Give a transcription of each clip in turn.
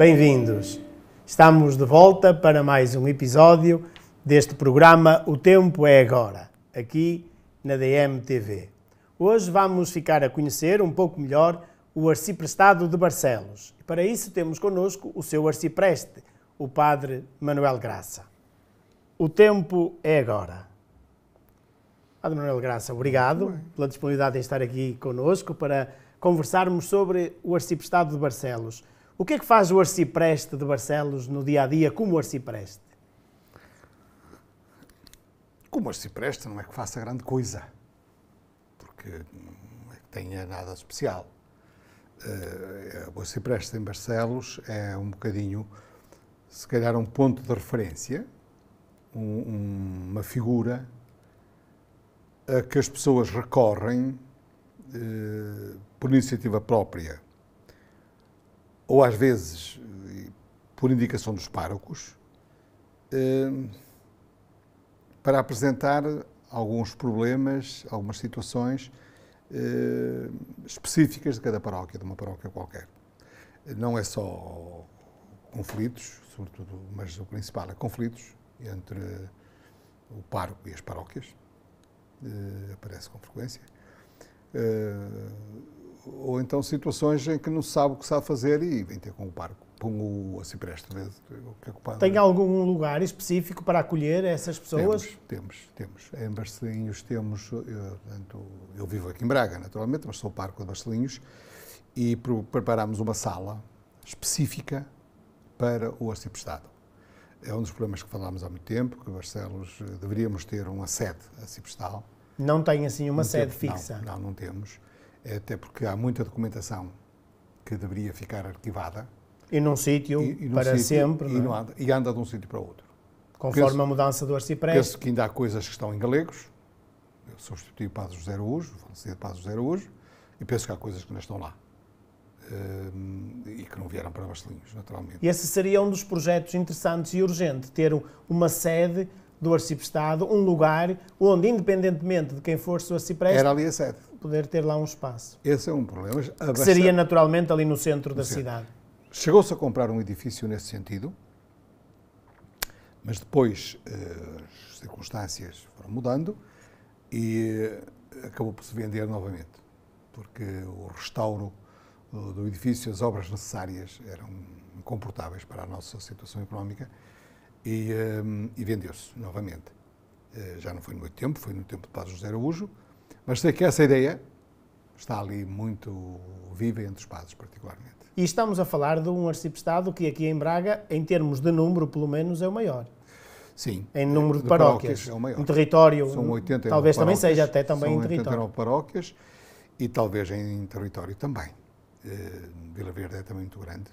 Bem-vindos. Estamos de volta para mais um episódio deste programa O Tempo é Agora, aqui na DMTV. Hoje vamos ficar a conhecer um pouco melhor o arciprestado de Barcelos. Para isso temos connosco o seu arcipreste, o padre Manuel Graça. O tempo é agora. Padre Manuel Graça, obrigado pela disponibilidade de estar aqui connosco para conversarmos sobre o arciprestado de Barcelos. O que é que faz o arcipreste de Barcelos no dia a dia como arcipreste? Como arcipreste não é que faça grande coisa, porque não é que tenha nada especial. Uh, o arcipreste em Barcelos é um bocadinho, se calhar, um ponto de referência, um, um, uma figura a que as pessoas recorrem uh, por iniciativa própria ou às vezes eh, por indicação dos párocos, eh, para apresentar alguns problemas, algumas situações eh, específicas de cada paróquia, de uma paróquia qualquer. Não é só conflitos, sobretudo, mas o principal é conflitos entre o pároco e as paróquias, aparece com frequência ou então situações em que não sabe o que sabe fazer e vem ter com o parco, com o cipreste. Né? É Tem algum lugar específico para acolher essas pessoas? Temos, temos. temos. Em Barcelinhos temos, eu, eh, eu vivo aqui em Braga, naturalmente, mas sou parco de Barcelinhos, e preparámos uma sala específica para o arciprestado. É um dos problemas que falámos há muito tempo, que Barcelos eh, deveríamos ter uma sede arciprestal. Não tem assim uma não sede temos, fixa? Não, não, não temos. É, até porque há muita documentação que deveria ficar arquivada. E num sítio e, e num para sítio, sempre. E, não é? anda, e anda de um sítio para outro. Conforme penso, a mudança do arcipreste. Penso que ainda há coisas que estão em galegos. Eu substituí o Padre José Araújo, falecido Padre José Araújo, e penso que há coisas que ainda estão lá. Hum, e que não vieram para Bastilhinhos, naturalmente. E esse seria um dos projetos interessantes e urgente, ter uma sede do Arciprestado, um lugar onde, independentemente de quem for o Arcipreste... Era ali a sede poder ter lá um espaço. Esse é um problema. Bastante... Que seria naturalmente ali no centro no da centro. cidade. Chegou-se a comprar um edifício nesse sentido, mas depois eh, as circunstâncias foram mudando e eh, acabou por se vender novamente, porque o restauro do edifício, as obras necessárias eram incomportáveis para a nossa situação económica e, eh, e vendeu-se novamente. Já não foi no meu tempo, foi no tempo de Paz José Araújo, mas sei que essa ideia está ali muito viva entre os padres, particularmente. E estamos a falar de um arciprestado que aqui em Braga, em termos de número, pelo menos, é o maior. Sim. Em número de, de paróquias. paróquias é o maior. Em território, são 80 talvez também seja, até também são em território. paróquias e talvez em território também. Uh, Vila Verde é também muito grande,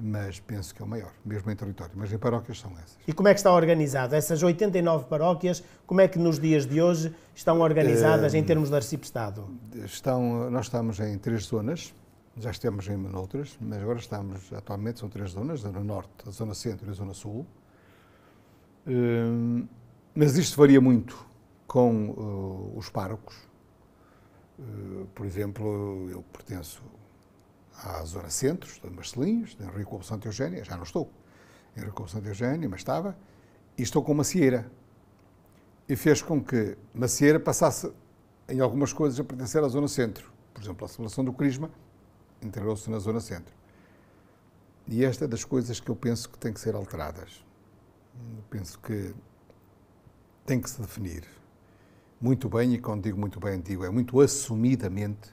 mas penso que é o maior, mesmo em território. Mas em paróquias são essas. E como é que está organizado? Essas 89 paróquias, como é que nos dias de hoje estão organizadas uh, em eh, termos de arcipestado? Estão, nós estamos em três zonas, já estivemos em outras, mas agora estamos, atualmente são três zonas, a zona norte, a zona centro e a zona sul. Uh, mas isto varia muito com uh, os párocos. Eh, por exemplo, eu pertenço à Zona Centro, estou em Marcelinhos, em Rio Coubo Santo Eugênio, já não estou, em Rio Coubo Santo Eugênio, mas estava, e estou com Macieira. E fez com que Macieira passasse, em algumas coisas, a pertencer à Zona Centro. Por exemplo, a celebração do Crisma integrou-se na Zona Centro. E esta é das coisas que eu penso que tem que ser alteradas. Eu penso que tem que se definir muito bem, e quando digo muito bem, digo é muito assumidamente,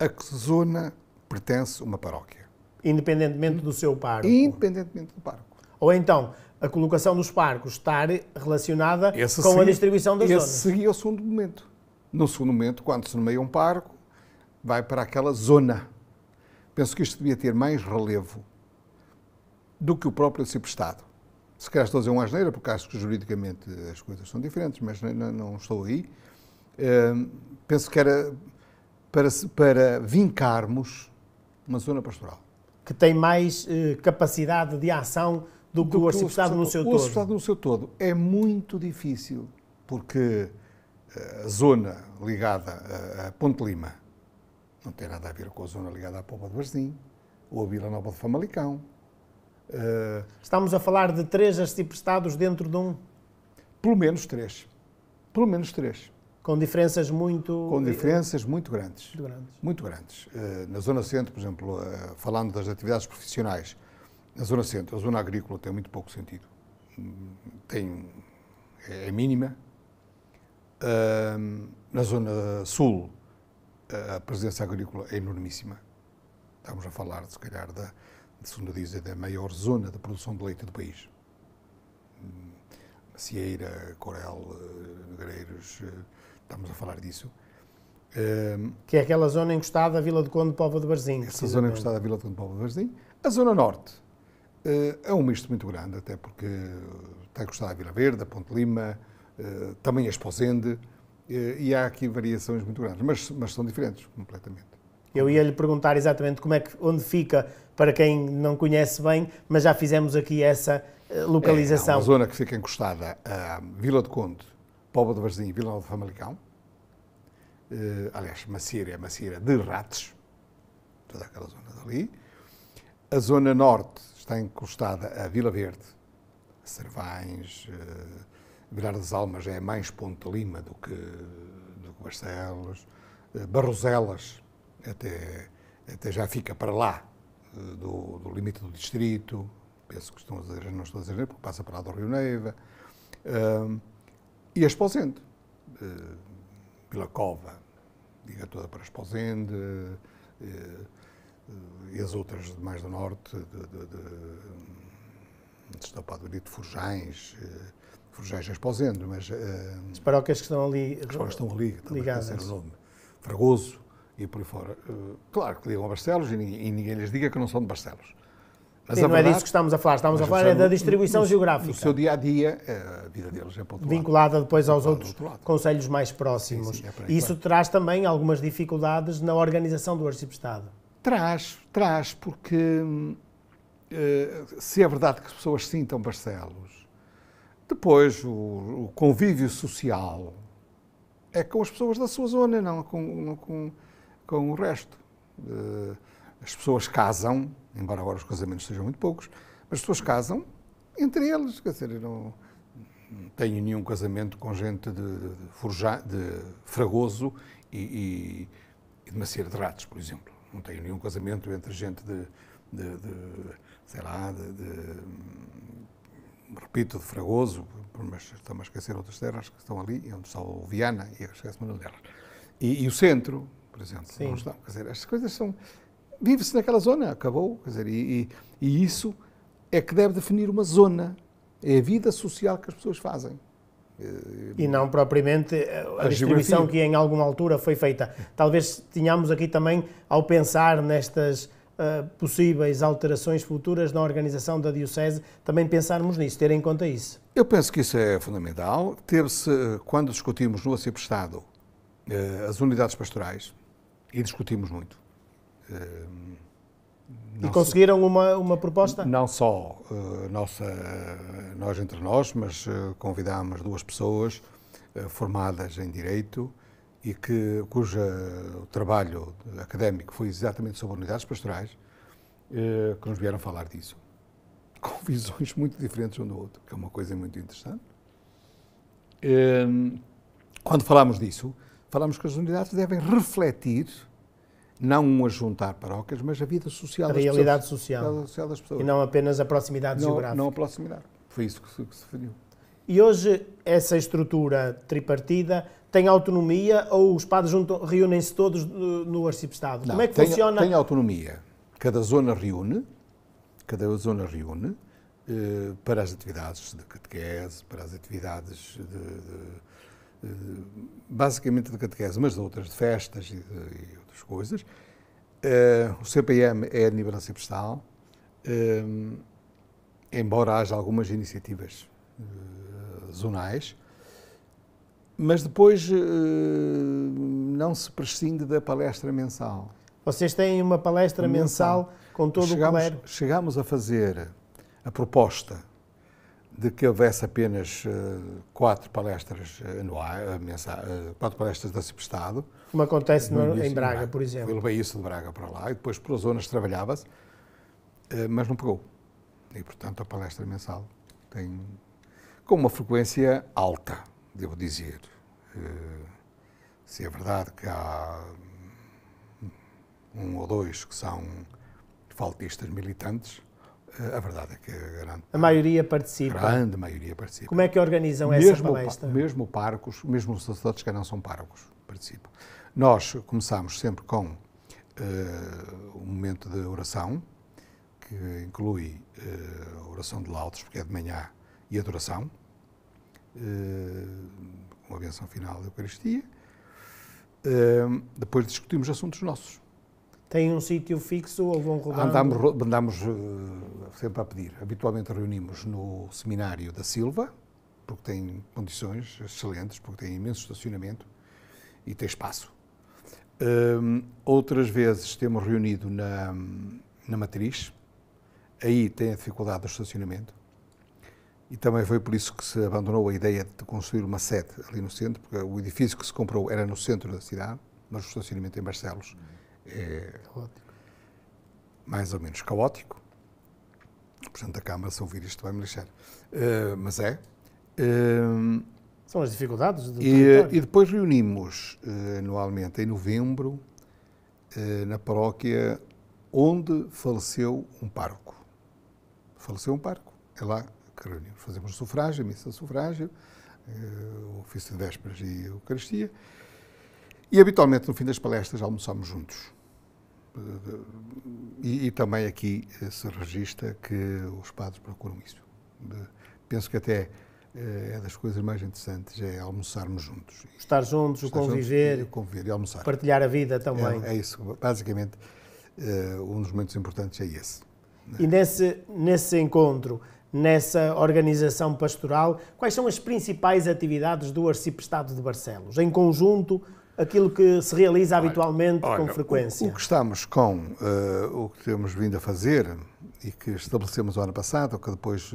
a que zona pertence uma paróquia. Independentemente do seu parco. Independentemente do parco. Ou então, a colocação dos parcos estar relacionada esse com a distribuição das esse zonas. Esse seria o segundo momento. No segundo momento, quando se nomeia um parco, vai para aquela zona. Penso que isto devia ter mais relevo do que o próprio ciprestado. Se calhar estou a dizer um asneira, porque acho que juridicamente as coisas são diferentes, mas não, não estou aí. Uh, penso que era para, para vincarmos uma zona pastoral. Que tem mais eh, capacidade de ação do que o arciprestado no seu o todo. O arciprestado no seu todo é muito difícil, porque eh, a zona ligada a Ponte Lima não tem nada a ver com a zona ligada à Popa do Varzim ou a Vila Nova de Famalicão. Eh, Estamos a falar de três arciprestados dentro de um? Pelo menos três. Pelo menos três. Com diferenças muito... Com diferenças muito grandes. Muito grandes. Muito grandes. Eh, na zona centro, por exemplo, eh, falando das atividades profissionais, na zona centro, a zona agrícola tem muito pouco sentido. Hum, tem, é, é mínima. Na zona sul, eh, a presença agrícola é enormíssima. Estamos a falar, se calhar, da, segundo dizem, da maior zona de produção de leite do país. Macieira, hum, Corel, Negreiros, estamos a falar disso. que é aquela zona encostada à Vila do Conde Povo de Barzinho. Essa zona encostada à Vila do Conde Povo de Barzinho. A zona norte eh, é um misto muito grande, até porque está eh, encostada à Vila Verde, a Ponte Lima, eh, também a Esposende, e há aqui variações muito grandes, mas, mas são diferentes completamente. Eu ia lhe perguntar exatamente como é que, onde fica, para quem não conhece bem, mas já fizemos aqui essa localização. É, é, uma zona que fica encostada à Vila de Conde, Póvoa de Varzim, Vila Nova de Famalicão, uh, aliás, Macieira, é Macieira de Ratos, toda aquela zona dali. A zona norte está encostada a Vila Verde, Cervães, uh, eh, Vilar das Almas é mais Ponte Lima do que, do que Barcelos, uh, Barroselas até, até já fica para lá uh, do, do, limite do distrito, penso que estão a dizer, não estou a dizer porque passa para lá do Rio Neiva. Uh, e a Esposende, eh, Vila Cova, diga toda para a Esposende, eh, e as outras mais do norte, de, de, de, de Estapadori, de Forjães, Forjães Esposende, eh, é mas... As paróquias que estão ali... As paróquias estão ali, ligadas. Também, o nome. Fragoso e por aí fora. Claro que ligam a Barcelos e ninguém, e ninguém lhes diga que não são de Barcelos. Mas não é disso que estamos a falar. Estamos a falar é da distribuição no, geográfica. O seu dia a dia, a vida deles é para outro Vinculada lado, depois é aos outros outro conselhos mais próximos. Sim, sim, é aí, Isso claro. traz também algumas dificuldades na organização do arcipestado. Traz, traz, porque eh, se é verdade que as pessoas sintam Barcelos, depois o, o convívio social é com as pessoas da sua zona, não com, com, com o resto. Eh, as pessoas casam embora agora os casamentos sejam muito poucos, mas as pessoas casam entre eles, quer dizer, não, não tenho nenhum casamento com gente de, de, forja, de Fragoso e, e, e de Macieira de Ratos, por exemplo. Não tenho nenhum casamento entre gente de, de, de sei lá, de, repito, de Fragoso, mas estou-me a esquecer outras terras que estão ali, onde está o Viana, e esqueço-me delas. E, e o centro, por exemplo, Sim. não está Quer dizer, Estas coisas são vive-se naquela zona, acabou. Quer dizer, e, e, isso é que deve definir uma zona. É a vida social que as pessoas fazem. Eh, e não propriamente eh, a, a distribuição geografia. que em alguma altura foi feita. Talvez tenhamos aqui também, ao pensar nestas uh, possíveis alterações futuras na organização da Diocese, também pensarmos nisso, ter em conta isso. Eu penso que isso é fundamental. Teve-se, quando discutimos no ACIP Estado, uh, as unidades pastorais, e discutimos muito, Ehm, não e conseguiram uma, uma proposta? Não só uh, nossa, nós entre nós, mas uh, convidámos duas pessoas eh, formadas em Direito e que, cujo trabalho académico foi exatamente sobre unidades pastorais, que nos vieram falar disso. Com visões muito diferentes um do outro, que é uma coisa muito interessante. Ehm, quando falámos disso, falámos que as unidades devem refletir não a juntar paróquias, mas a vida social a das realidade social. social das pessoas. E não apenas a proximidade não, geográfica. Não a proximidade. Foi isso que se, que se definiu. E hoje essa estrutura tripartida tem autonomia ou os padres reúnem-se todos eh, no arcipestado? Como é que tem, funciona? Tem autonomia. Cada zona reúne, cada zona reúne eh, para as atividades de catequese, para as atividades de, de basicamente de catequese, mas de outras, de festas e, de, e outras coisas. Uh, o CPM é a nível arciprestal, uh, eh, embora haja algumas iniciativas uh, zonais, mas depois não se prescinde da palestra mensal. Vocês têm uma palestra mensal, mensal com todo o clero? Chegámos a fazer a proposta de que houvesse apenas uh, quatro palestras eh, anuais, uh, quatro palestras da Estado. Como acontece no, em Braga, por exemplo. Ele veio isso de Braga para lá e depois pelas zonas trabalhava-se, uh, mas não pegou. E, portanto, a palestra mensal tem, com uma frequência alta, devo dizer. se é verdade que há um ou dois que são faltistas militantes, a verdade é que a grande a maioria participa. grande maioria participa. Como é que organizam mesmo essa palestra? Mesmo parcos, mesmo os sacerdotes que não são parcos participam. Nós começamos sempre com uh, um momento de oração, que inclui uh, oração de laudos, porque é de manhã, e adoração, uh, eh, uma benção final da Eucaristia. Uh, depois discutimos assuntos nossos tem um sítio fixo ou vão rodando? Andamos, andamos eh, sempre a pedir. Habitualmente reunimos no seminário da Silva, porque tem condições excelentes, porque tem imenso estacionamento e tem espaço. Um, outras vezes temos reunido na, na Matriz, aí tem a dificuldade do estacionamento, e também foi por isso que se abandonou a ideia de construir uma sede ali no centro, porque o edifício que se comprou era no centro da cidade, mas o estacionamento em Barcelos é caótico. mais ou menos caótico. Portanto, a Câmara, se ouvir isto, vai me deixar Uh, eh, mas é. Uh, São as dificuldades do e, e depois reunimos uh, anualmente, em novembro, na paróquia onde faleceu um parco. Faleceu um parco. É lá que reunimos. Fazemos o sufrágio, a missa de sufrágio, o ofício de vésperas e a Eucaristia. E habitualmente, no fim das palestras, almoçamos juntos. E, e, também aqui eh, se registra que os padres procuram isso. Penso que até eh, é das coisas mais interessantes, é almoçarmos juntos. Estar juntos, Estar o conviver, juntos, conviver e almoçar. partilhar a vida também. É, é isso, basicamente, eh, um dos momentos importantes é esse. Né? E nesse, nesse encontro, nessa organização pastoral, quais são as principais atividades do Arciprestado de Barcelos, em conjunto aquilo que se realiza olha, habitualmente olha, com frequência? O, o, que estamos com, uh, o que temos vindo a fazer e que estabelecemos o ano passado, que depois,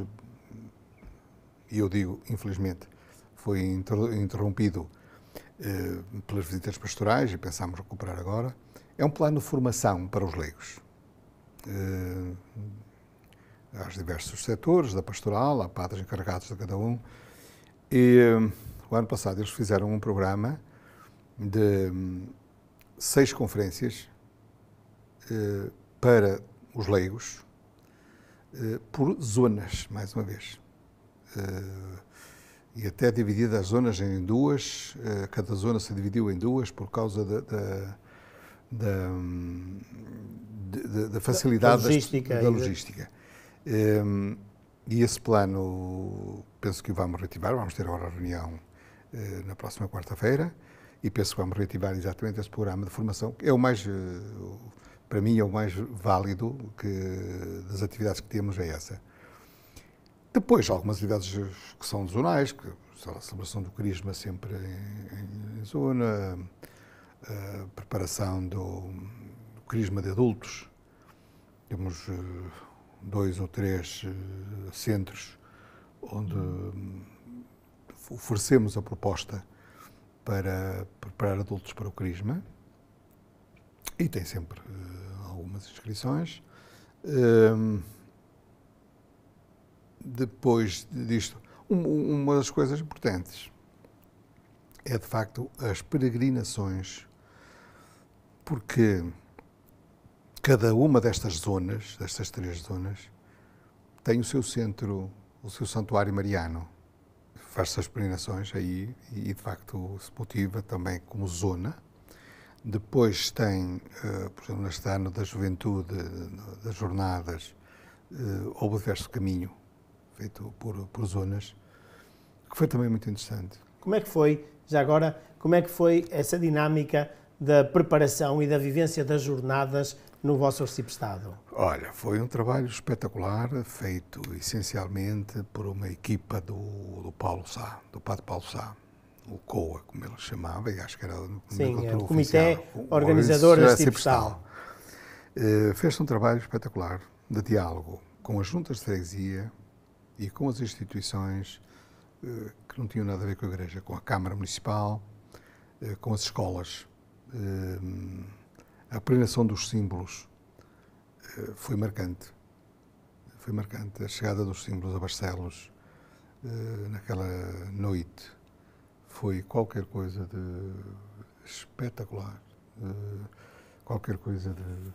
e eu digo, infelizmente, foi interrompido uh, pelas visitas pastorais e pensámos recuperar agora, é um plano de formação para os leigos. Uh, eh, aos diversos setores, da pastoral, a padres encarregados de cada um. E o ano passado eles fizeram um programa de hum, seis conferências eh, para os leigos, eh, por zonas, mais uma vez. Eh, e até dividida as zonas em duas, cada zona se dividiu em duas por causa da, da, da, hum, da facilidade da logística. Da logística. Hum, e esse plano penso que o vamos reativar, vamos ter agora a reunião na próxima quarta-feira e penso que vamos reativar exatamente esse programa de formação, que é o mais, eh, para mim, é o mais válido que, das atividades que temos, é essa. Depois, algumas atividades que são zonais, que a celebração do Crisma sempre em, em zona, a eh, preparação do, do Crisma de adultos, temos eh, dois ou três centros onde hum, oferecemos a proposta para preparar adultos para o Crisma e tem sempre uh, algumas inscrições. Um, ehm, depois disto, um, uma das coisas importantes é de facto as peregrinações, porque cada uma destas zonas, destas três zonas, tem o seu centro, o seu santuário mariano faz-se as peregrinações aí e, de facto, se cultiva também como zona. Depois tem, eh, por exemplo, neste ano da juventude, das jornadas, eh, houve diverso caminho feito por, por zonas, que foi também muito interessante. Como é que foi, já agora, como é que foi essa dinâmica da preparação e da vivência das jornadas no vosso arcipestado? Olha, foi um trabalho espetacular, feito essencialmente por uma equipa do, do Paulo Sá, do Padre Paulo Sá, o COA, como ele chamava, e acho que era Sim, é, o Comitê Oficial, Organizador Arcipestal. Tipo uh, eh, Fez-se um trabalho espetacular de diálogo com as juntas de freguesia e com as instituições uh, que não tinham nada a ver com a igreja, com a Câmara Municipal, uh, com as escolas, ehm, a plenação dos símbolos eh, foi marcante. Foi marcante a chegada dos símbolos a Barcelos eh, naquela noite. Foi qualquer coisa de espetacular, eh, qualquer coisa de.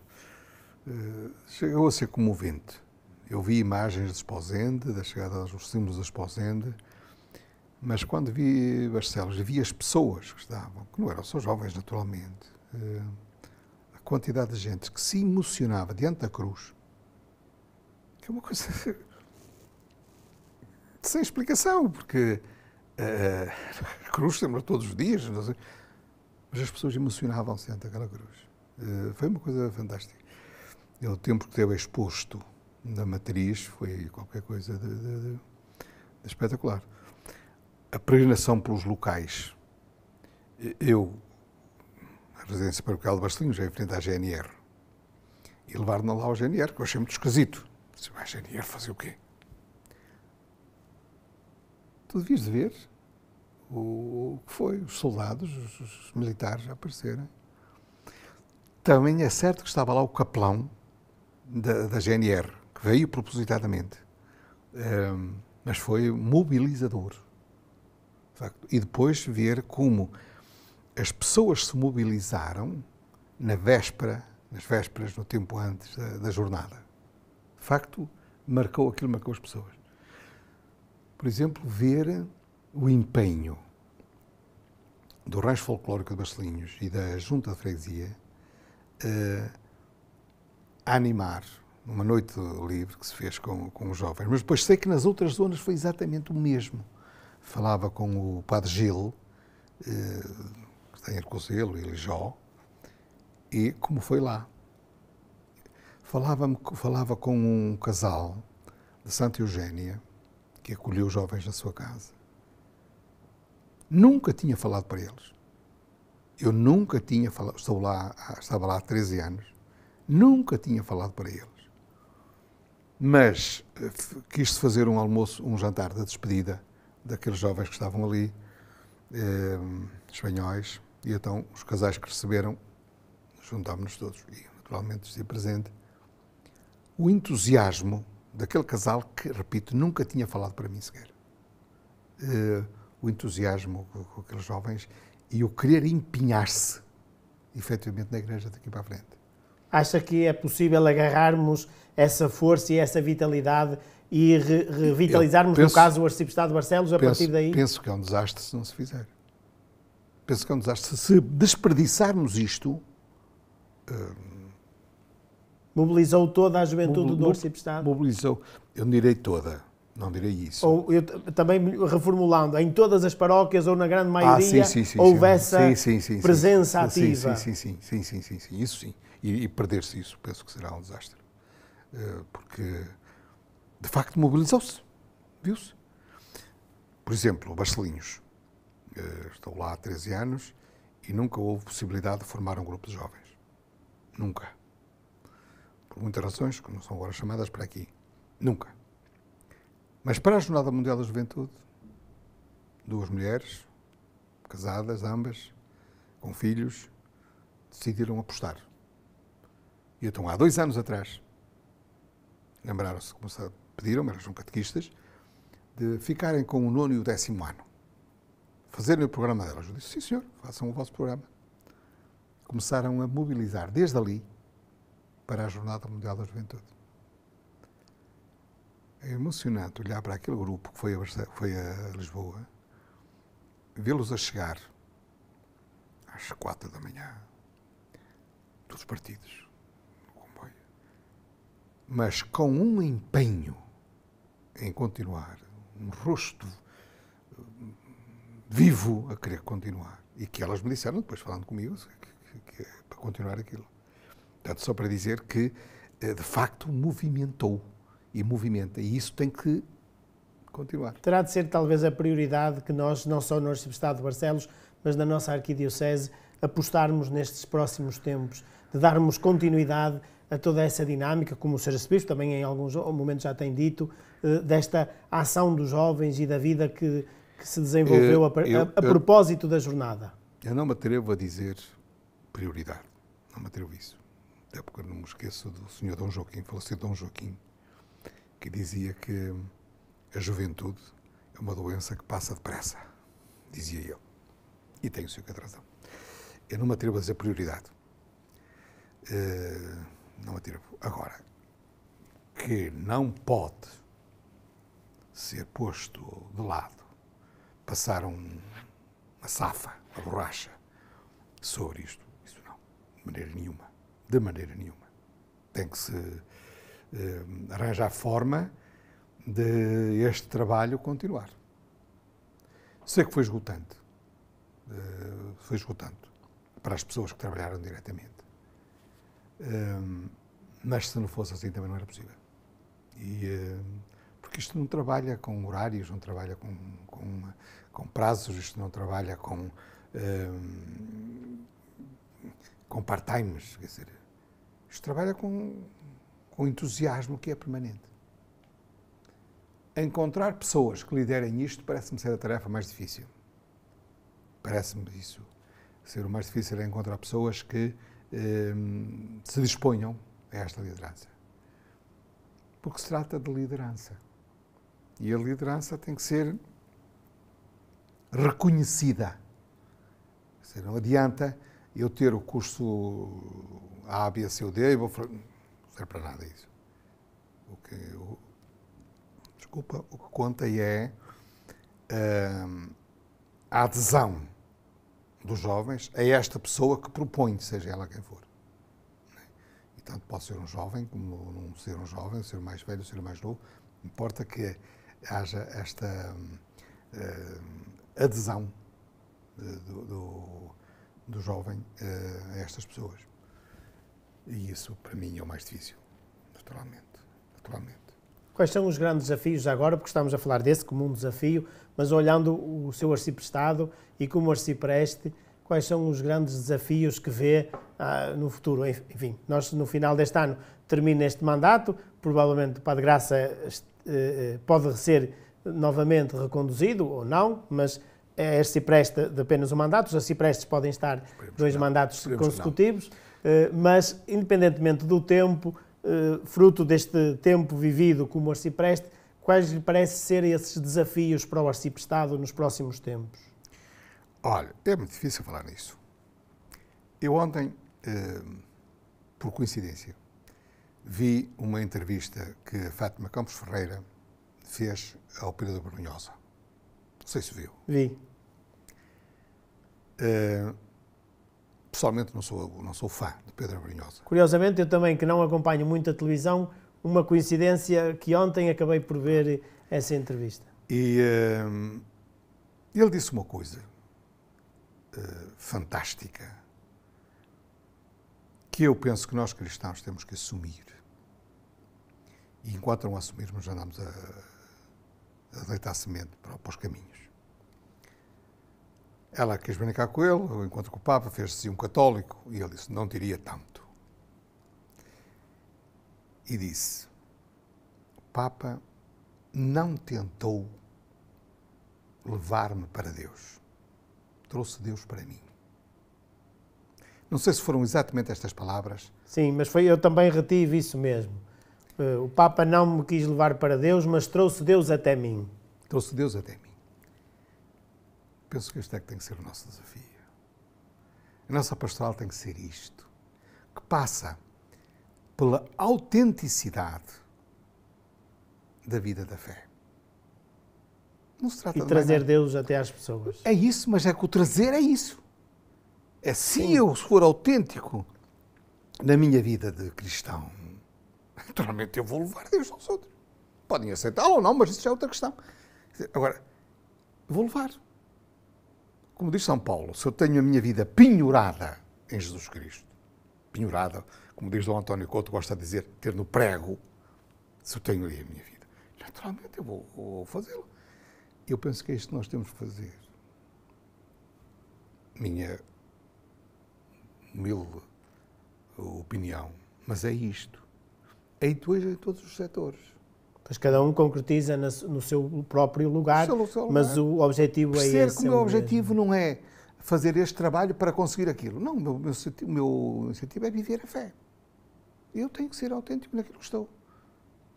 Chegou a ser comovente. Eu vi imagens de Esposende, da chegada dos símbolos de Esposende, mas quando vi Barcelos, vi as pessoas que estavam, que não eram só jovens, naturalmente quantidade de gente que se emocionava diante da cruz, que é uma coisa sem explicação, porque uh, a cruz lembra todos os dias, mas as pessoas emocionavam-se diante daquela cruz. Uh, foi uma coisa fantástica. E o tempo que teve exposto na matriz foi qualquer coisa de, de, de, de espetacular. A peregrinação pelos locais. Eu residência paroquial de Bastinhos, em frente à GNR. E levaram-na lá ao GNR, que eu achei muito esquisito. Disse, mas GNR fazer o quê? Tu devias de ver o, que foi, os soldados, os, os militares já apareceram. Também é certo que estava lá o capelão da, da GNR, que veio propositadamente, um, mas foi mobilizador. De facto. E depois ver como as pessoas se mobilizaram na véspera, nas vésperas, no tempo antes da, da jornada. De facto, marcou aquilo, marcou as pessoas. Por exemplo, ver o empenho do Rancho Folclórico de Bastelinhos e da Junta de Freguesia uh, a animar uma noite livre que se fez com, com os jovens. Mas depois sei que nas outras zonas foi exatamente o mesmo. Falava com o Padre Gil, uh, em Arcozelo, em Lijó, e como foi lá. Falava, falava com um casal de Santa Eugênia, que acolheu os jovens na sua casa. Nunca tinha falado para eles. Eu nunca tinha falado, estou lá, estava lá há 13 anos, nunca tinha falado para eles. Mas eh, quis fazer um almoço, um jantar da despedida daqueles jovens que estavam ali, eh, espanhóis, e então os casais que receberam, juntámos-nos todos e naturalmente estive presente. O entusiasmo daquele casal que, repito, nunca tinha falado para mim sequer. Uh, o entusiasmo com, com, aqueles jovens e o querer empinhar-se, efetivamente, na igreja daqui para a frente. Acha que é possível agarrarmos essa força e essa vitalidade e re revitalizarmos, penso, no caso, o Arcebispo de Barcelos a penso, partir daí? Penso que é um desastre se não se fizer penso que é um desastre. Se desperdiçarmos isto. Hum, mobilizou toda a juventude mobil, do estado Mobilizou. Eu não direi toda, não direi isso. Ou eu, também reformulando, em todas as paróquias ou na grande ah, maioria ah, sim, sim, sim, houve essa presença ativa. Sim sim sim, sim, sim, sim, isso sim. E, e perder-se isso, penso que será um desastre. Eh, porque, de facto, mobilizou-se. Viu-se? Por exemplo, Barcelinhos eh, estou lá há 13 anos e nunca houve possibilidade de formar um grupo de jovens. Nunca. Por muitas razões que não são agora chamadas para aqui. Nunca. Mas para a Jornada Mundial da Juventude, duas mulheres, casadas, ambas, com filhos, decidiram apostar. E então, há dois anos atrás, lembraram-se, pediram, mas eram catequistas, de ficarem com o nono e o décimo ano fazerem o programa delas. Eu disse, sim senhor, façam o vosso programa. Começaram a mobilizar desde ali para a Jornada Mundial da Juventude. É emocionante olhar para aquele grupo que foi a, foi a Lisboa, vê-los a chegar às quatro da manhã, todos partidos, no comboio, mas com um empenho em continuar, um rosto vivo a querer continuar. E que elas me disseram, depois falando comigo, que, que, que, é para continuar aquilo. Portanto, só para dizer que, eh, de facto, movimentou e movimenta. E isso tem que continuar. Terá de ser, talvez, a prioridade que nós, não só no Arcebiscado de Barcelos, mas na nossa Arquidiocese, apostarmos nestes próximos tempos, de darmos continuidade a toda essa dinâmica, como o Sr. Bispo também em alguns momentos já tem dito, eh, desta ação dos jovens e da vida que que se desenvolveu a, eh, a, a, propósito da jornada? Eu não me atrevo a dizer prioridade, não me atrevo a isso. Até porque não me esqueço do senhor Dom Joaquim, falecido Dom Joaquim, que dizia que a juventude é uma doença que passa depressa, dizia eu. E tenho o seu razão. Eu não me atrevo a dizer prioridade. Uh, não me atrevo. Agora, que não pode ser posto de lado passaram uma safa, a borracha, sobre isto. Isso não, de maneira nenhuma. De maneira nenhuma. Tem que se eh, arranjar forma de este trabalho continuar. Sei que foi esgotante. Uh, foi esgotante para as pessoas que trabalharam diretamente. Uh, mas se não fosse assim também não era possível. E uh, porque isto não trabalha com horários, não trabalha com, com, com prazos, isto não trabalha com, hum, com part-times, quer dizer, isto trabalha com, com entusiasmo que é permanente. Encontrar pessoas que liderem isto parece-me ser a tarefa mais difícil. Parece-me isso. Ser o mais difícil é encontrar pessoas que hum, se disponham a esta liderança porque se trata de liderança. E a liderança tem que ser reconhecida. Dizer, não adianta eu ter o curso A, B, C ou D e vou. Não serve para nada isso. O que, eu... desculpa, o que conta é uh, a adesão dos jovens a esta pessoa que propõe, seja ela quem for. E tanto pode ser um jovem, como não ser um jovem, ser mais velho, ser mais novo, importa que haja esta uh, adesão eh, do, do, do jovem eh, a estas pessoas. E isso, para mim, é o mais difícil, naturalmente. naturalmente. Quais são os grandes desafios agora? Porque estamos a falar desse como um desafio, mas olhando o seu arciprestado e como arcipreste, quais são os grandes desafios que vê ah, no futuro? Enfim, nós no final deste ano termina este mandato, provavelmente para de Graça eh, eh, pode ser novamente reconduzido ou não, mas é este cipreste de apenas um mandato, os ciprestes podem estar Esperemos dois mandatos Esperemos consecutivos, eh, mas independentemente do tempo, fruto deste tempo vivido como arcipreste, quais lhe parece ser esses desafios para o arciprestado nos próximos tempos? Olha, é muito difícil falar nisso. Eu ontem, por coincidência, vi uma entrevista que a Fátima Campos Ferreira fez ao Pedro Brunhosa. Não sei se viu. Vi. Uh, pessoalmente não sou, não sou fã de Pedro Brunhosa. Curiosamente, eu também, que não acompanho muito a televisão, uma coincidência que ontem acabei por ver essa entrevista. E uh, ele disse uma coisa uh, fantástica que eu penso que nós cristãos temos que assumir. E enquanto não assumirmos, já andamos a, a deitar semente para, para os caminhos. Ela quis brincar com ele, o encontro com o Papa, fez-se um católico, e ele disse: Não diria tanto. E disse: O Papa não tentou levar-me para Deus, trouxe Deus para mim. Não sei se foram exatamente estas palavras. Sim, mas foi, eu também retive isso mesmo. Eh, o Papa não me quis levar para Deus, mas trouxe Deus até mim. Trouxe Deus até mim. Penso que este é que tem que ser o nosso desafio. A nossa pastoral tem que ser isto, que passa pela autenticidade da vida da fé. Não se trata e trazer Deus até às pessoas. É isso, mas é que o trazer é isso. É, se Sim. eu for autêntico na minha vida de cristão, naturalmente eu vou levar Deus aos outros. Podem aceitá-lo ou não, mas isso já é outra questão. Agora, vou levar. Como diz São Paulo, se eu tenho a minha vida penhorada em Jesus Cristo, penhorada, como diz Dom António Couto, gosta de dizer, ter no prego, se eu tenho ali a minha vida, naturalmente eu vou, vou fazê-lo. Eu penso que é isto que nós temos que fazer. Minha mil eh, opinião, mas é isto. É hoje em é todos os setores. Pois cada um concretiza no seu próprio lugar, seu, seu lugar. mas o objetivo é Perceber é esse. que o é meu objetivo mesmo. não é fazer este trabalho para conseguir aquilo. Não, o meu, meu, meu incentivo é viver a fé. Eu tenho que ser autêntico naquilo que estou.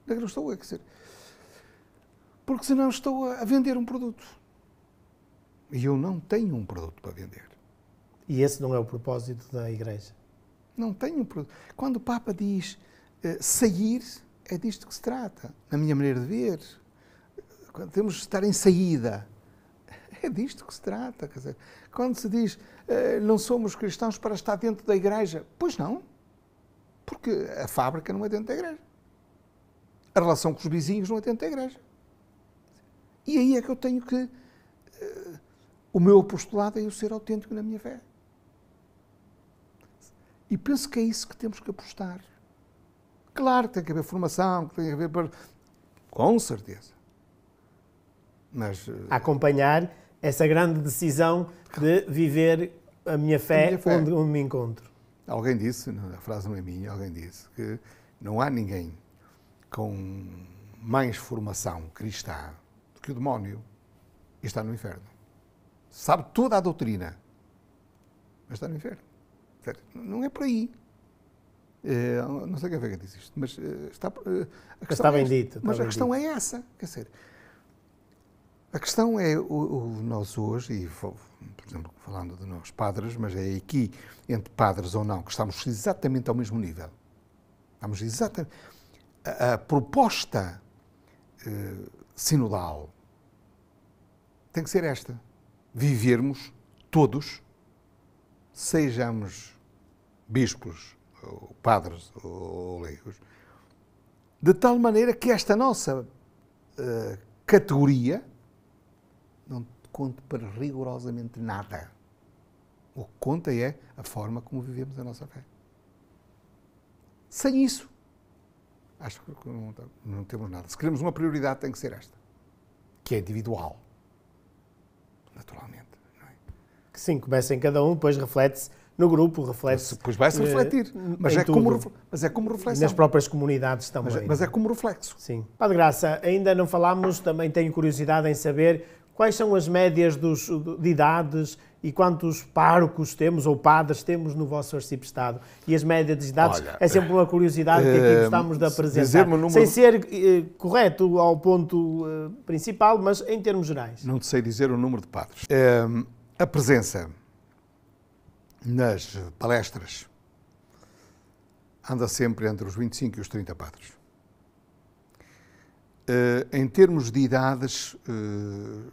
Naquilo que estou, é que ser. Porque senão estou a vender um produto. E eu não tenho um produto para vender. E esse não é o propósito da Igreja. Não tem um Quando o Papa diz uh, sair, é disto que se trata, na minha maneira de ver. Quando temos de estar em saída, é disto que se trata. Quer dizer, quando se diz uh, não somos cristãos para estar dentro da Igreja, pois não. Porque a fábrica não é dentro da Igreja. A relação com os vizinhos não é dentro da Igreja. E aí é que eu tenho que. Uh, o meu apostolado é eu ser autêntico na minha fé. E penso que é isso que temos que apostar. Claro que tem que haver formação, que tem que haver. Com certeza. Mas. Eh, acompanhar essa grande decisão de viver a minha fé, a minha fé. Onde, onde, me encontro. Alguém disse, a frase não é minha, alguém disse que não há ninguém com mais formação cristã do que o demónio e está no inferno. Sabe toda a doutrina, mas está no inferno. Não é por aí. É, não sei quem é que é diz isto, eh, eh, mas está, está é bem é, dito. Está mas bem a questão dito. é essa. Quer dizer, a questão é, o, o, nós hoje, e por exemplo, falando de nós padres, mas é aqui, entre padres ou não, que estamos exatamente ao mesmo nível. Estamos exatamente. A, a proposta eh, sinodal tem que ser esta: vivermos todos, sejamos bispos, ou padres ou leigos, de tal maneira que esta nossa uh, categoria não conta para rigorosamente nada. O que conta é a forma como vivemos a nossa fé. Sem isso, acho que não, temos nada. Se queremos uma prioridade, tem que ser esta, que é individual, naturalmente. É? Que sim, começa em cada um, depois reflete-se no grupo, reflete Pois vai-se eh, refletir, mas é, tudo. como, mas é como reflexão. Nas próprias comunidades também. Mas, é, mas é? é como reflexo. Sim. Padre Graça, ainda não falámos, também tenho curiosidade em saber quais são as médias dos, de idades e quantos párocos temos ou padres temos no vosso arciprestado. E as médias de idades Olha, é sempre uma curiosidade que aqui eh, gostamos de apresentar. Número... Sem ser eh, correto ao ponto eh, principal, mas em termos gerais. Não te sei dizer o número de padres. Eh, a presença nas palestras, anda sempre entre os 25 e os 30 padres. Uh, em termos de idades, uh,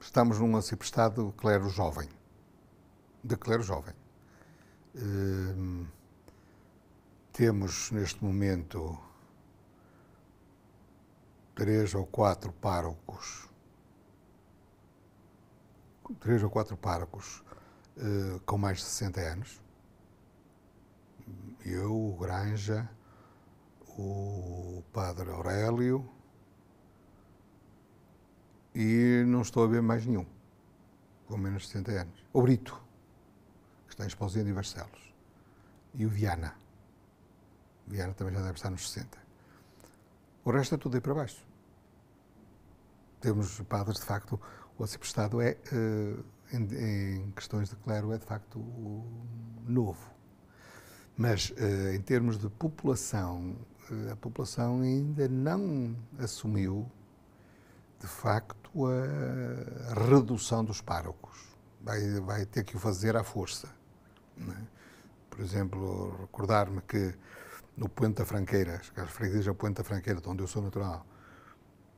estamos num arciprestado clero jovem, de clero jovem. Uh, eh, temos neste momento três ou quatro párocos, três ou quatro párocos eh, com mais de 60 anos. Eu, o Granja, o Padre Aurélio e não estou a ver mais nenhum com menos de 60 anos. O Brito, que está em Esposenda e Barcelos. E o Viana. O Viana também já deve estar nos 60. O resto é tudo aí para baixo. Temos padres, de facto, o arciprestado é uh, em, em questões de clero é de facto o novo. Mas uh, em termos de população, uh, a população ainda não assumiu de facto a redução dos párocos. Vai, vai ter que o fazer à força. É? Por exemplo, recordar-me que no Puente da Franqueira, as freguesias do Puente da Franqueira, de onde eu sou natural,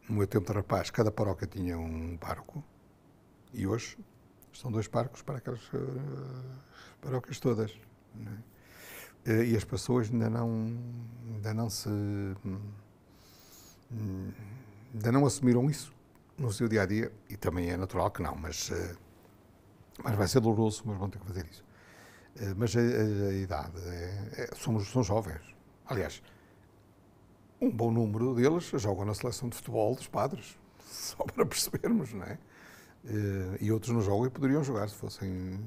no meu tempo de rapaz, cada paróquia tinha um pároco e hoje são dois parcos para aquelas uh, paróquias todas. Uh, e as pessoas ainda não, ainda não se. Um, ainda não assumiram isso no seu dia a dia, e também é natural que não, mas, uh, mas vai ser doloroso, mas vão ter que fazer isso. Uh, mas a, a, a idade, é, é, somos, são jovens. Aliás, um bom número deles jogam na seleção de futebol dos padres, só para percebermos, não é? Eh, e outros não jogam e poderiam jogar se fossem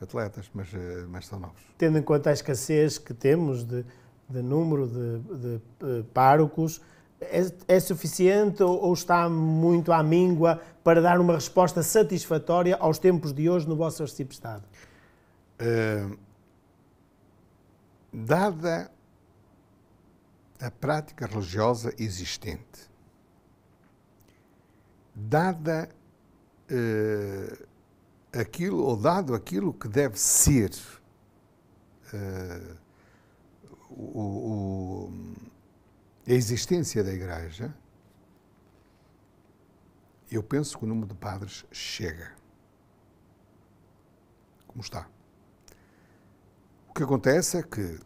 atletas, mas, eh, mas são novos. Tendo em conta a escassez que temos de, de número de, de eh, párocos, é, é, suficiente ou, ou está muito à míngua para dar uma resposta satisfatória aos tempos de hoje no vosso arcipestado? Uh, dada a prática religiosa existente, dada uh, aquilo, ou dado aquilo que deve ser uh, o, o, a existência da Igreja, eu penso que o número de padres chega. Como está? O que acontece é que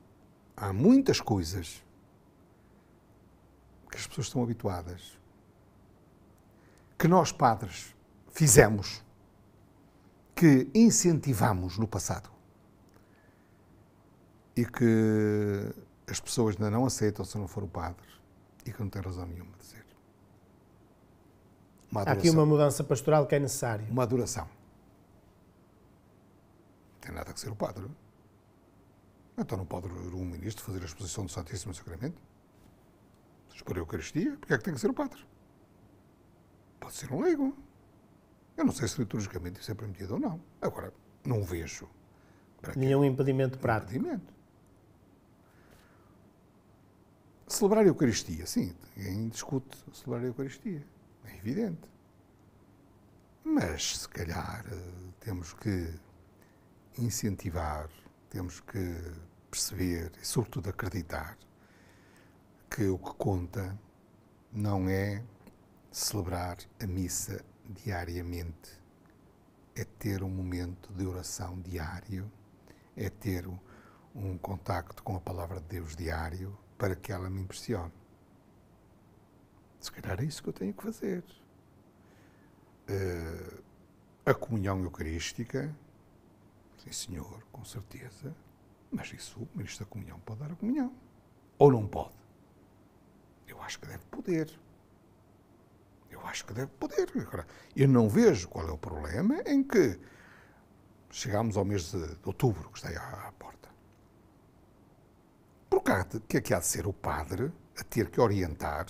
há muitas coisas que as pessoas estão habituadas, que nós, padres, fizemos, que incentivamos no passado e que as pessoas ainda não aceitam se não for o padre e que não tem razão nenhuma de ser. Há aqui uma mudança pastoral que é necessária. Uma adoração. Não tem nada que ser o padre. Então não pode um ministro fazer a exposição do Santíssimo Sacramento? Expor a Eucaristia? Porque é que tem que ser o padre? Pode ser um leigo. Eu não sei se liturgicamente isso é permitido ou não. Agora, não vejo. Nenhum impedimento prático. Impedimento. Celebrar a Eucaristia, sim, ninguém discute celebrar a Eucaristia, é evidente. Mas, se calhar, eh, temos que incentivar, temos que perceber e, sobretudo, acreditar que o que conta não é celebrar a missa diariamente, é ter um momento de oração diário, é ter um contacto com a palavra de Deus diário para que ela me impressione. Se calhar é isso que eu tenho que fazer. Uh, a comunhão eucarística, sim senhor, com certeza, mas isso o ministro da comunhão pode dar a comunhão. Ou não pode? Eu acho que deve poder. Eu acho que deve poder. Eu não vejo qual é o problema em que chegamos ao mês de, de outubro, que está aí à, à porta. Por cá, que é que há de ser o padre a ter que orientar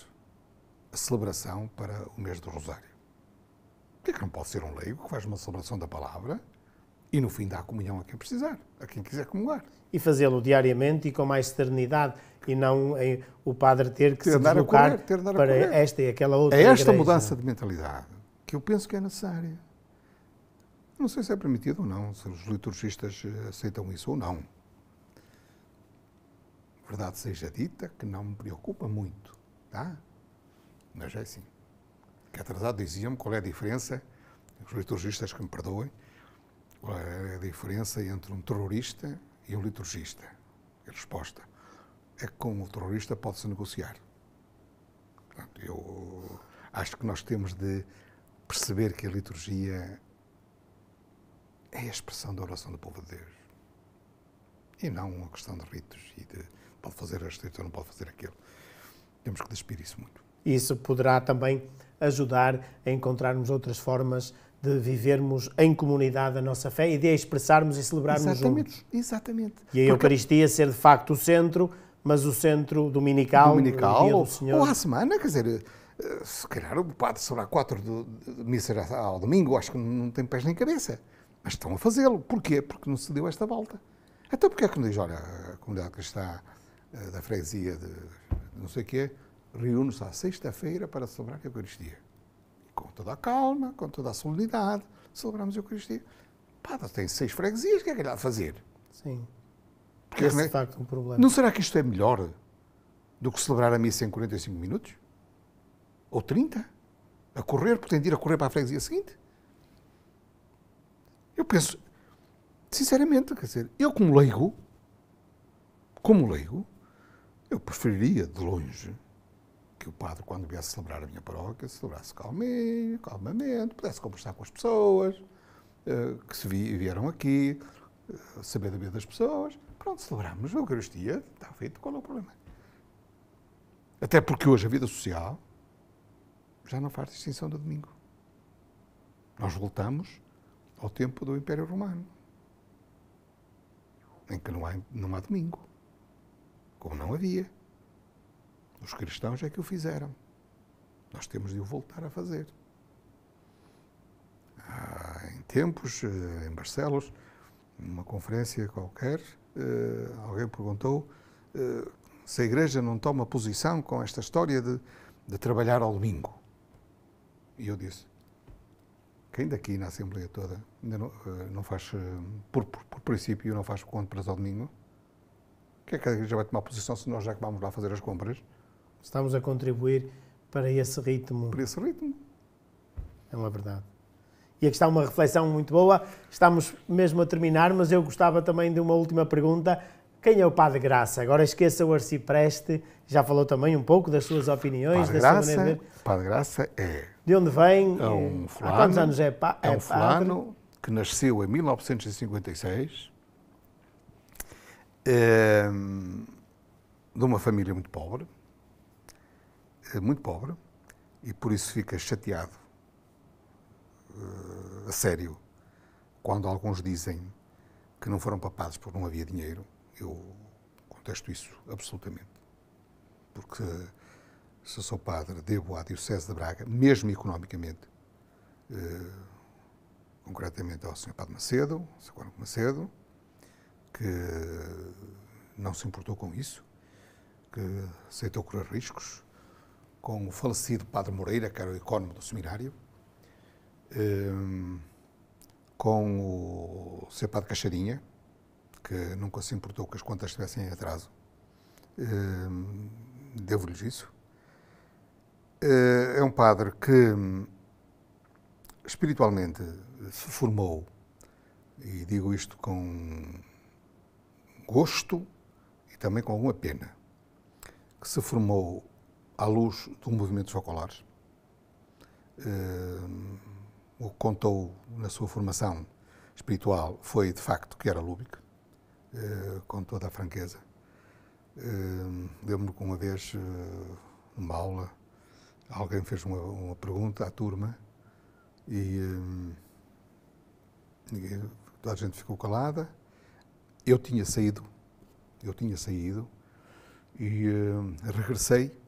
a celebração para o mês do Rosário? Porquê é que não pode ser um leigo que faz uma celebração da palavra e no fim dá a comunhão a quem precisar, a quem quiser comungar? e fazê-lo diariamente e com mais serenidade e não em, o padre ter que ter se deslocar correr, ter para esta e aquela é outra É esta igreja. mudança de mentalidade que eu penso que é necessária. Não sei se é permitido ou não, se os liturgistas eh, aceitam isso ou não. Verdade seja dita que não me preocupa muito, tá? Mas é assim. Que atrasado diziam-me qual é a diferença, os liturgistas que me perdoem, qual é a diferença entre um terrorista e o liturgista? A resposta é que com o terrorista pode-se negociar. Portanto, eu acho que nós temos de perceber que a liturgia é a expressão da oração do povo de Deus. E não uma questão de ritos e de pode fazer este ou não pode fazer aquilo. Temos que despir isso muito. Isso poderá também ajudar a encontrarmos outras formas de vivermos em comunidade a nossa fé e de a expressarmos e celebrarmos exatamente, juntos. Exatamente. E a Porque... Eucaristia ser de facto o centro, mas o centro dominical, dominical do Senhor. Ou à semana, quer dizer, eh, se calhar o padre será quatro missas ao domingo, acho que não tem pés nem cabeça. Mas estão a fazê-lo. Porquê? Porque não se deu esta volta. Até então porque é que me diz, olha, a comunidade cristã eh, da freguesia de não sei o quê reúne-se à sexta-feira para celebrar a Eucaristia com toda a calma, com toda a solenidade, celebramos a Eucaristia. Pá, tem seis freguesias, o que é que lhe há de fazer? Sim. Porque é de facto, é um problema. Não será que isto é melhor do que celebrar a missa em 45 minutos? Ou 30? A correr, pretende ir a correr para a freguesia seguinte? Eu penso, sinceramente, quer dizer, eu como leigo, como leigo, eu preferiria de longe o padre, quando viesse celebrar a minha paróquia, celebrasse calminho, calmamente, pudesse conversar com as pessoas eh, que se vieram aqui, eh, saber da vida das pessoas. Pronto, celebramos a Eucaristia, está feito, qual é o problema? Até porque hoje a vida social já não faz distinção do domingo. Nós voltamos ao tempo do Império Romano, em que não há, não há domingo, como não havia. Os cristãos é que o fizeram. Nós temos de o voltar a fazer. Há, ah, em tempos, eh, em Barcelos, numa conferência qualquer, eh, alguém perguntou eh, se a Igreja não toma posição com esta história de, de trabalhar ao domingo. E eu disse, quem daqui na Assembleia toda ainda não, não faz, por, por, por princípio, não faz compras ao domingo? O que é que a Igreja vai tomar posição se nós já que vamos lá fazer as compras? estamos a contribuir para esse ritmo. Para esse ritmo. É uma verdade. E aqui está uma reflexão muito boa. Estamos mesmo a terminar, mas eu gostava também de uma última pergunta. Quem é o Padre Graça? Agora esqueça o arcipreste, já falou também um pouco das suas opiniões, padre da Graça, sua maneira de Padre Graça é. De onde vem? É um fulano, há quantos anos é, pa, é, é um fulano padre? que nasceu em 1956 é, ehm, de uma família muito pobre é muito pobre e por isso fica chateado uh, a sério quando alguns dizem que não foram papados porque não havia dinheiro. Eu contesto isso absolutamente. Porque se sou padre, devo à Diocese de Braga, mesmo economicamente, uh, concretamente ao Sr. Padre Macedo, Sr. Padre Macedo, que não se importou com isso, que aceitou correr riscos, com o falecido Padre Moreira, que era o ecónomo do seminário, ehm, com o seu Padre Cacharinha, que nunca se importou que as contas estivessem em atraso. Ehm, devo-lhes isso. Eh, é um padre que espiritualmente se formou, e digo isto com gosto e também com alguma pena, que se formou à luz do movimento dos uh, o que contou na sua formação espiritual foi de facto que era lúbico, uh, eh, com toda a franqueza. Uh, Lembro-me que uma vez, uh, numa aula, alguém fez uma, uma pergunta à turma e toda a gente ficou calada. Eu tinha saído, eu tinha saído e regressei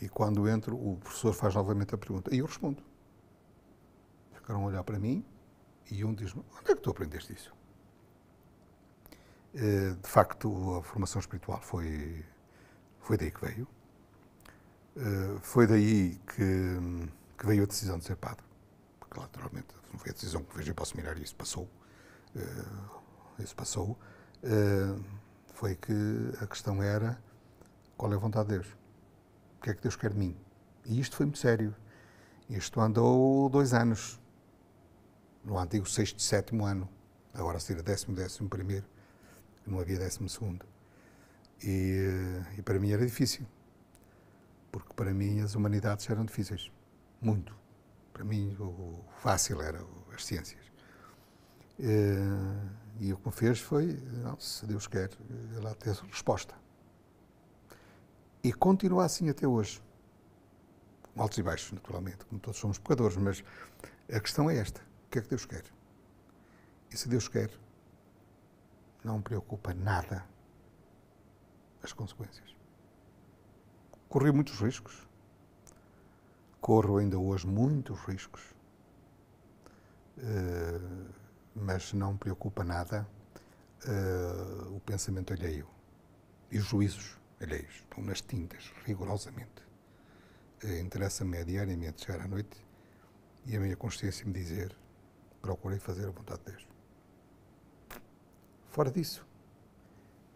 e quando entro, o professor faz novamente a pergunta. E eu respondo. Ficaram a olhar para mim e um diz-me: Onde é que tu aprendeste isso? Eh, de facto, a formação espiritual foi, foi daí que veio. Eh, foi daí que, que veio a decisão de ser padre. Porque, naturalmente, não foi a decisão que veio para o seminário, isso passou. Eh, isso passou. Foi que a questão era qual é a vontade de Deus o que é que Deus quer de mim? E isto foi muito sério. Isto andou dois anos, no antigo sexto e sétimo ano, agora seria décimo, décimo primeiro, não havia décimo segundo. E, e para mim era difícil, porque para mim as humanidades eram difíceis, muito. Para mim o fácil era as ciências. E, eh, e o que me fez foi, não, se Deus quer, ela tem resposta. E continua assim até hoje. altos e baixos, naturalmente, como todos somos pecadores, mas a questão é esta: o que é que Deus quer? E se Deus quer, não me preocupa nada as consequências. Corri muitos riscos, corro ainda hoje muitos riscos, uh, mas não me preocupa nada uh, o pensamento alheio e os juízos alheios. Estão nas tintas, rigorosamente. Eh, interessa-me diariamente chegar à noite e a minha consciência me dizer: procurei fazer a vontade de Deus. Fora disso.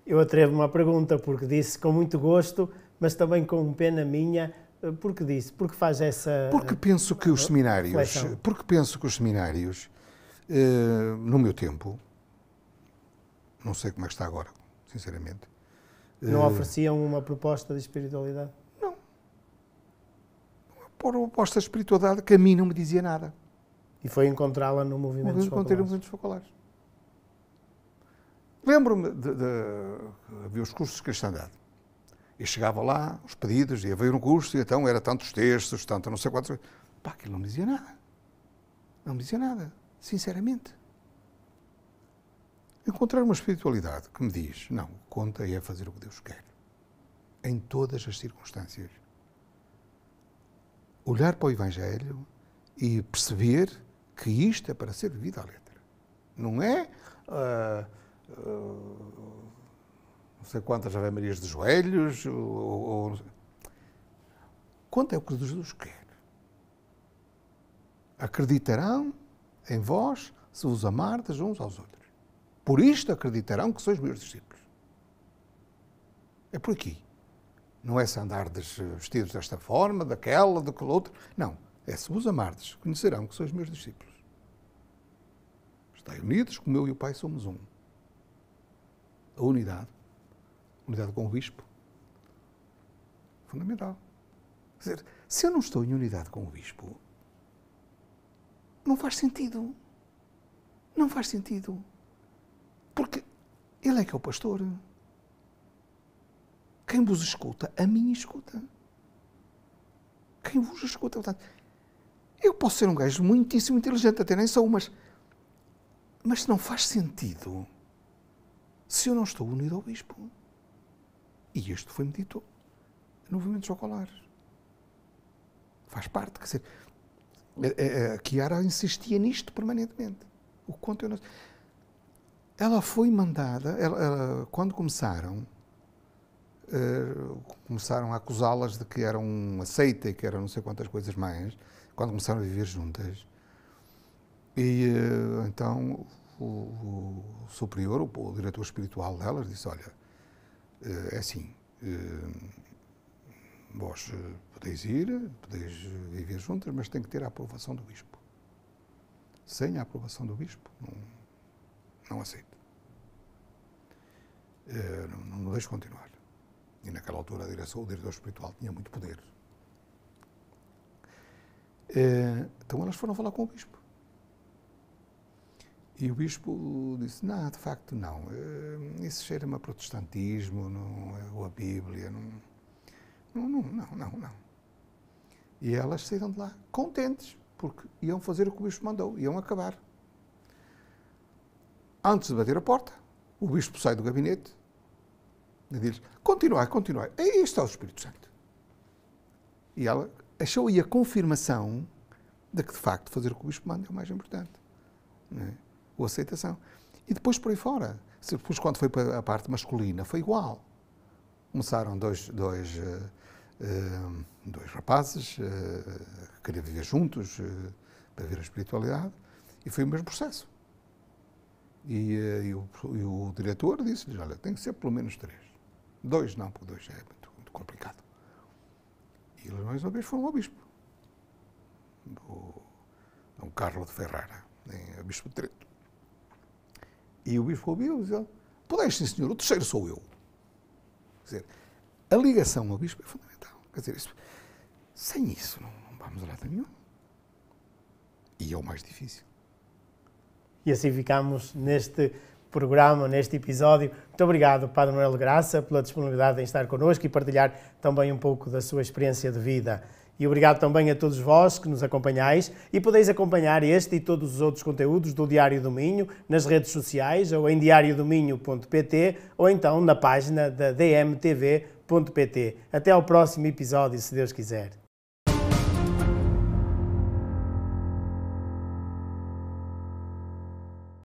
Eu atrevo-me à pergunta, porque disse com muito gosto, mas também com pena minha, eh, porque disse, porque faz essa. Porque penso que os seminários, porque penso que os seminários, eh, no meu tempo, não sei como é que está agora, sinceramente, não eh, ofereciam uma proposta de espiritualidade? Não. É Por proposta de espiritualidade que a mim não me dizia nada. E foi encontrá-la no movimento dos Encontrei no movimento dos Lembro-me de, de, havia os cursos de cristandade. E chegava lá, os pedidos, e havia um curso, e então era tantos textos, tanto não sei quantos. Pá, aquilo não me dizia nada. Não me dizia nada, sinceramente. Encontrar uma espiritualidade que me diz: não, conta é fazer o que Deus quer, em todas as circunstâncias. Olhar para o Evangelho e perceber que isto é para ser vivido à letra. Não é. Uh, uh, não sei quantas Ave-Marias de joelhos, ou, ou, Quanto é o que Jesus quer? Acreditarão em vós se vos amardes uns aos outros. Por isto acreditarão que sois meus discípulos. É por aqui. Não é se andar eh, vestidos desta forma, daquela, daquela outra Não. É se vos amardes, conhecerão que sois meus discípulos. Estai unidos como eu e o Pai somos um. A unidade, unidade com o Bispo, fundamental. Quer dizer, se eu não estou em unidade com o Bispo, não faz sentido. Não faz sentido. Porque ele é que é o pastor. Quem vos escuta, a mim escuta. Quem vos escuta. Portanto, é eu posso ser um gajo muitíssimo inteligente, até nem sou, mas, mas não faz sentido se eu não estou unido ao Bispo. E isto foi-me dito no movimento escolar. Faz parte, quer dizer, a, a, a insistia nisto permanentemente. O conto eu não ela foi mandada, ela, ela, quando começaram, uh, começaram a acusá-las de que eram uma seita e que eram não sei quantas coisas mais, quando começaram a viver juntas. E uh, então o, o superior, o, o, diretor espiritual delas, disse: Olha, uh, é assim, vós podeis ir, podeis viver juntas, mas tem que ter a aprovação do bispo. Sem a aprovação do bispo, não não aceito. Eh, não, não deixo continuar. E naquela altura a direção, o diretor espiritual tinha muito poder. Eh, então elas foram falar com o bispo. E o bispo disse, não, de facto não, eh, isso cheira-me a protestantismo, não, ou a Bíblia, não, não, não, não, não, não. E elas saíram de lá contentes, porque iam fazer o que o bispo mandou, iam acabar Antes de bater a porta, o bispo sai do gabinete e diz: Continuai, continuai. Aí está é o Espírito Santo. E ela achou aí a confirmação de que, de facto, fazer o que o bispo manda é o mais importante. É? Ou aceitação. E depois por aí fora. Depois, quando foi para a parte masculina, foi igual. Começaram dois, dois, uh, uh, dois rapazes uh, eh, que queriam viver juntos para ver a espiritualidade e foi o mesmo processo. E, eh, e, o, e o, diretor disse-lhes, olha, tem que ser pelo menos três. Dois não, porque dois é muito, muito complicado. E eles mais uma vez foram ao bispo. Dom Carlos de Ferrara, em é bispo de Trento. E o bispo ouviu e disse, podeis sim senhor, o terceiro sou eu. Quer dizer, a ligação ao bispo é fundamental. Quer dizer, isso, sem isso não, não vamos a lado nenhum. E é o mais difícil. E assim ficamos neste programa, neste episódio. Muito obrigado, Padre Manuel Graça, pela disponibilidade em estar connosco e partilhar também um pouco da sua experiência de vida. E obrigado também a todos vós que nos acompanhais e podeis acompanhar este e todos os outros conteúdos do Diário do Minho nas redes sociais ou em diariodominho.pt ou então na página da dmtv.pt. Até ao próximo episódio, se Deus quiser.